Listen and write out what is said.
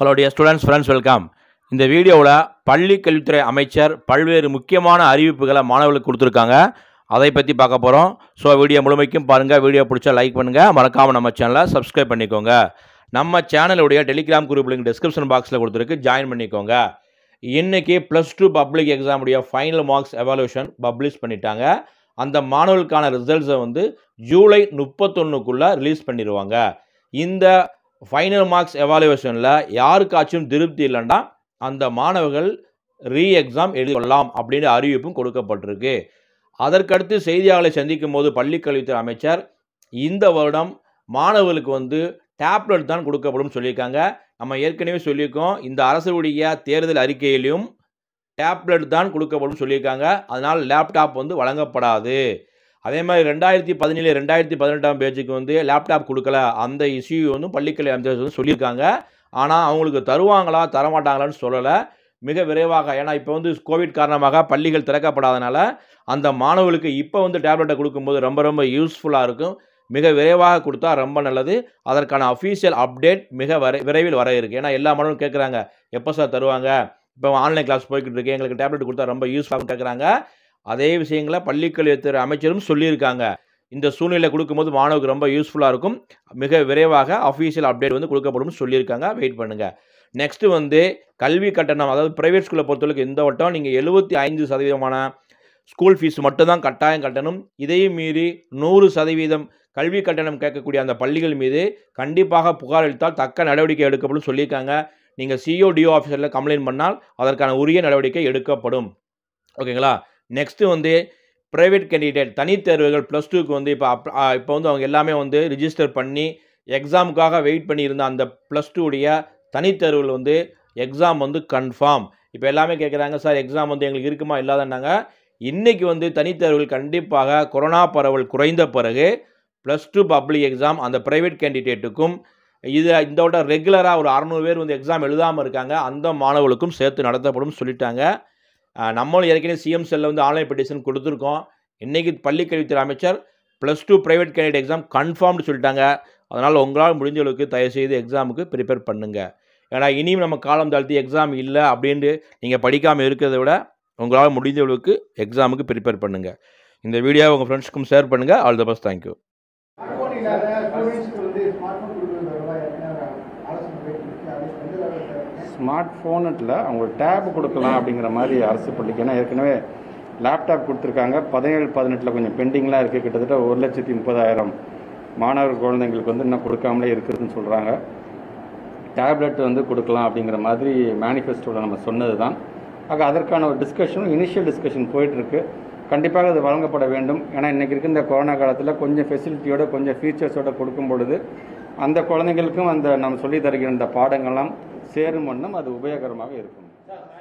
hello dear students friends welcome இந்த வீடியோவில் பள்ளி கல்வித்துறை அமைச்சர் பல்வேறு முக்கியமான அறிவிப்புகளை மாணவர்களுக்கு கொடுத்துருக்காங்க அதை பற்றி பார்க்க போகிறோம் ஸோ வீடியோ முழுமைக்கும் பாருங்கள் வீடியோ பிடிச்சா லைக் பண்ணுங்கள் மறக்காமல் நம்ம சேனலை சப்ஸ்கிரைப் பண்ணிக்கோங்க நம்ம சேனலுடைய டெலிகிராம் குரூப் லிங்க் டிஸ்கிரிப்ஷன் பாக்ஸில் கொடுத்துருக்கு ஜாயின் பண்ணிக்கோங்க இன்றைக்கி ப்ளஸ் டூ பப்ளிக் எக்ஸாமுடைய ஃபைனல் மார்க்ஸ் எவாலுவேஷன் பப்ளிஷ் பண்ணிட்டாங்க அந்த மாணவர்களுக்கான ரிசல்ட்ஸை வந்து ஜூலை முப்பத்தொன்னுக்குள்ளே ரிலீஸ் பண்ணிடுவாங்க இந்த ஃபைனல் மார்க்ஸ் எவாலுவேஷனில் யாருக்காச்சும் திருப்தி இல்லைன்னா அந்த மாணவர்கள் ரீ எக்ஸாம் எழுதலாம் அப்படின்ற அறிவிப்பும் கொடுக்கப்பட்டிருக்கு அதற்கடுத்து செய்தியாளர்களை சந்திக்கும் போது பள்ளிக்கல்வித்துறை அமைச்சர் இந்த வருடம் மாணவர்களுக்கு வந்து டேப்லெட் தான் கொடுக்கப்படும் சொல்லியிருக்காங்க நம்ம ஏற்கனவே சொல்லியிருக்கோம் இந்த அரசுடைய தேர்தல் அறிக்கையிலையும் டேப்லெட் தான் கொடுக்கப்படும் சொல்லியிருக்காங்க அதனால் லேப்டாப் வந்து வழங்கப்படாது அதே மாதிரி ரெண்டாயிரத்தி பதினேழு ரெண்டாயிரத்தி பதினெட்டாம் பேஜுக்கு வந்து லேப்டாப் கொடுக்கல அந்த இஷ்யூ வந்து பள்ளிக்கல்வி அமைச்சர் வந்து சொல்லியிருக்காங்க ஆனால் அவங்களுக்கு தருவாங்களா தரமாட்டாங்களான்னு சொல்லலை மிக விரைவாக ஏன்னா இப்போ வந்து கோவிட் காரணமாக பள்ளிகள் திறக்கப்படாதனால அந்த மாணவர்களுக்கு இப்போ வந்து டேப்லெட்டை கொடுக்கும்போது ரொம்ப ரொம்ப யூஸ்ஃபுல்லாக இருக்கும் மிக விரைவாக கொடுத்தா ரொம்ப நல்லது அதற்கான அஃபீஷியல் அப்டேட் மிக வரை விரைவில் வர இருக்குது ஏன்னா எல்லா மாணவர்களும் கேட்குறாங்க எப்போ சார் தருவாங்க இப்போ ஆன்லைன் கிளாஸ் போய்கிட்டு இருக்கு எங்களுக்கு டேப்லெட் கொடுத்தா ரொம்ப யூஸ்ஃபுல்லாக கேட்குறாங்க அதே விஷயங்களை பள்ளிக்கல்வித்துறை அமைச்சரும் சொல்லியிருக்காங்க இந்த சூழ்நிலை கொடுக்கும்போது மாணவருக்கு ரொம்ப யூஸ்ஃபுல்லாக இருக்கும் மிக விரைவாக அஃபீஷியல் அப்டேட் வந்து கொடுக்கப்படும் சொல்லியிருக்காங்க வெயிட் பண்ணுங்கள் நெக்ஸ்ட்டு வந்து கல்வி கட்டணம் அதாவது ப்ரைவேட் ஸ்கூலை பொறுத்தவரைக்கும் இந்த வட்டம் நீங்கள் எழுபத்தி ஐந்து சதவீதமான ஸ்கூல் ஃபீஸ் மட்டும்தான் கட்டாயம் கட்டணும் இதையும் மீறி நூறு சதவீதம் கல்வி கட்டணம் கேட்கக்கூடிய அந்த பள்ளிகள் மீது கண்டிப்பாக புகார் அளித்தால் தக்க நடவடிக்கை எடுக்கப்படும் சொல்லியிருக்காங்க நீங்கள் சிஓடிஓ ஆஃபீஸரில் கம்ப்ளைண்ட் பண்ணால் அதற்கான உரிய நடவடிக்கை எடுக்கப்படும் ஓகேங்களா நெக்ஸ்ட்டு வந்து ப்ரைவேட் கேண்டிடேட் தனித் தேர்வுகள் ப்ளஸ் டூக்கு வந்து இப்போ அப் இப்போ வந்து அவங்க எல்லாமே வந்து ரிஜிஸ்டர் பண்ணி எக்ஸாமுக்காக வெயிட் பண்ணியிருந்த அந்த ப்ளஸ் டூடைய தனித் தேர்வுகள் வந்து எக்ஸாம் வந்து கன்ஃபார்ம் இப்போ எல்லாமே கேட்குறாங்க சார் எக்ஸாம் வந்து எங்களுக்கு இருக்குமா இல்லாதன்னாங்க இன்றைக்கி வந்து தனித்தேர்வுகள் கண்டிப்பாக கொரோனா பரவல் குறைந்த பிறகு ப்ளஸ் டூ பப்ளிக் எக்ஸாம் அந்த ப்ரைவேட் கேண்டிடேட்டுக்கும் இது இதோட ரெகுலராக ஒரு அறநூறு பேர் வந்து எக்ஸாம் எழுதாமல் இருக்காங்க அந்த மாணவர்களுக்கும் சேர்த்து நடத்தப்படும் சொல்லிட்டாங்க நம்மளும் ஏற்கனவே சிஎம் செல்ல வந்து ஆன்லைன் பெட்டிஷன் கொடுத்துருக்கோம் இன்றைக்கி பள்ளிக்கல்வித்துறை அமைச்சர் plus two private candidate exam கன்ஃபார்ம்னு சொல்லிட்டாங்க அதனால் உங்களால் முடிஞ்ச அளவுக்கு தயவுசெய்து எக்ஸாமுக்கு ப்ரிப்பேர் பண்ணுங்கள் ஏன்னா இனியும் நம்ம காலம் தாழ்த்தி எக்ஸாம் இல்லை அப்படின்ட்டு நீங்கள் படிக்காமல் இருக்கிறத விட உங்களால் முடிஞ்ச அளவுக்கு எக்ஸாமுக்கு ப்ரிப்பேர் பண்ணுங்கள் இந்த வீடியோவை உங்கள் ஃப்ரெண்ட்ஸ்க்கும் ஷேர் பண்ணுங்கள் all the best thank you smart ஃபோனில் அவங்க டேப் கொடுக்கலாம் அப்படிங்கிற மாதிரி அரசு பள்ளிக்கு ஏன்னா ஏற்கனவே லேப்டாப் கொடுத்துருக்காங்க பதினேழு பதினெட்டில் கொஞ்சம் பெண்டிங்லாம் இருக்குது கிட்டத்தட்ட ஒரு லட்சத்தி முப்பதாயிரம் மாணவர் குழந்தைங்களுக்கு வந்து இன்னும் கொடுக்காமலே இருக்குதுன்னு சொல்கிறாங்க டேப்லெட் வந்து கொடுக்கலாம் அப்படிங்கிற மாதிரி மேனிஃபெஸ்டோவில் நம்ம சொன்னது தான் ஆக அதற்கான ஒரு டிஸ்கஷனும் இனிஷியல் டிஸ்கஷன் போயிட்டுருக்கு கண்டிப்பாக அது வழங்கப்பட வேண்டும் ஏன்னா இன்றைக்கி இருக்க இந்த கொரோனா காலத்தில் கொஞ்சம் ஃபெசிலிட்டியோட கொஞ்சம் ஃபீச்சர்ஸோடு கொடுக்கும் பொழுது அந்த குழந்தைங்களுக்கும் அந்த நம்ம சொல்லி தருகிற இந்த பாடங்கள்லாம் சேரும் வண்ணம் அது உபயோகரமாக இருக்கும்